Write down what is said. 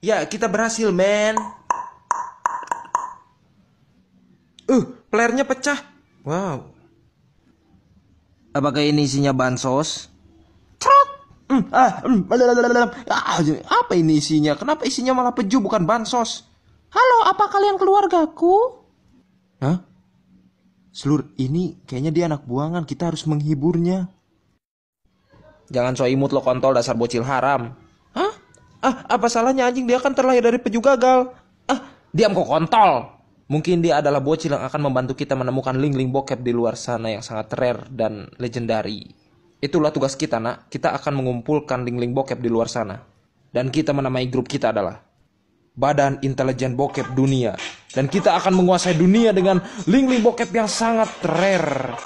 Ya, kita berhasil, men. Uh, playernya pecah. Wow. Apakah ini isinya bansos? Trot. Mm, ah, mm, apa ini isinya? Kenapa isinya malah peju bukan bansos? Halo, apa kalian keluargaku? Hah? Seluruh ini kayaknya dia anak buangan, kita harus menghiburnya. Jangan so imut lo kontol dasar bocil haram. Ah, apa salahnya anjing dia kan terlahir dari peju gagal. Ah, diam kok kontol. Mungkin dia adalah bocil yang akan membantu kita menemukan link-link bokep di luar sana yang sangat rare dan legendary. Itulah tugas kita, nak. Kita akan mengumpulkan link-link bokep di luar sana. Dan kita menamai grup kita adalah Badan Intelijen Bokep Dunia. Dan kita akan menguasai dunia dengan link-link bokep yang sangat rare.